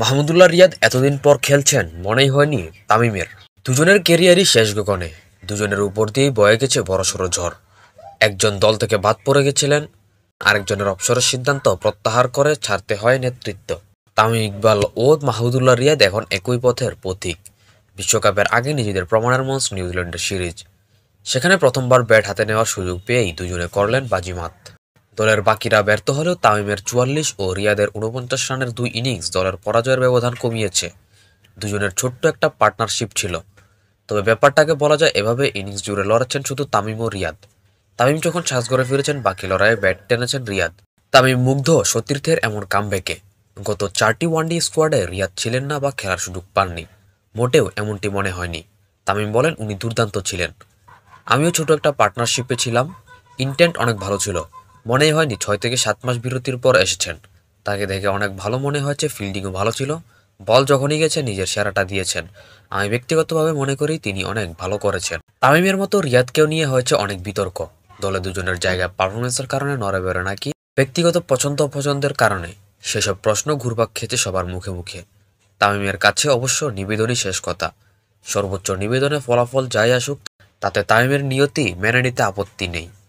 মাহমুদুল্লাহ রিয়াদ এতদিন পর খেলছেন মনেই হয়নি তামিমের দুজনের কেরিয়ারই শেষ গগনে দুজনের উপর দিয়েই বয়ে গেছে বড়সড় ঝড় একজন দল থেকে বাদ পড়ে গেছিলেন আরেকজনের অবসরের সিদ্ধান্ত প্রত্যাহার করে ছাড়তে হয় নেতৃত্ব তামিম ইকবাল ও মাহমুদুল্লাহ রিয়াদ এখন একই পথের প্রতীক বিশ্বকাপের আগে নিজেদের প্রমাণের মঞ্চ নিউজিল্যান্ডের সিরিজ সেখানে প্রথমবার ব্যাট হাতে নেওয়ার সুযোগ পেয়েই দুজনে করলেন বাজিমাত দলের বাকিরা ব্যর্থ হলেও তামিমের চুয়াল্লিশ ও রিয়াদের উনপঞ্চাশ রানের দুই ইনিংস দলের পরাজয়ের ব্যবধান কমিয়েছে দুজনের ছোট্ট একটা পার্টনারশিপ ছিল তবে ব্যাপারটাকে বলা যায় এভাবে ইনিংস জুড়ে লড়াচ্ছেন শুধু তামিম ও রিয়াদ তামিম যখন ঘরে ফিরেছেন বাকি লড়াইয়ে ব্যাট টেনেছেন রিয়াদ তামিম মুগ্ধ সতীর্থের এমন কামব্যাকে গত চারটি ওয়ানডে স্কোয়াডে রিয়াদ ছিলেন না বা খেলার সুযোগ পাননি মোটেও এমনটি মনে হয়নি তামিম বলেন উনি দুর্দান্ত ছিলেন আমিও ছোট একটা পার্টনারশিপে ছিলাম ইন্টেন্ট অনেক ভালো ছিল মনেই হয়নি ছয় থেকে সাত মাস বিরতির পর এসেছেন তাকে দেখে অনেক ভালো মনে হয়েছে ফিল্ডিংও ভালো ছিল বল যখনই গেছে নিজের সেরাটা দিয়েছেন আমি ব্যক্তিগতভাবে মনে করি তিনি অনেক ভালো করেছেন তামিমের মতো রিয়াদকেও নিয়ে হয়েছে অনেক বিতর্ক দলে দুজনের জায়গায় পারফরমেন্সের কারণে নড়ে বেড়ে নাকি ব্যক্তিগত পছন্দ অপছন্দের কারণে সেসব প্রশ্ন ঘুরপাক খেতে সবার মুখে মুখে তামিমের কাছে অবশ্য নিবেদনই শেষ কথা সর্বোচ্চ নিবেদনে ফলাফল যাই আসুক তাতে তামিমের নিয়তি মেনে নিতে আপত্তি নেই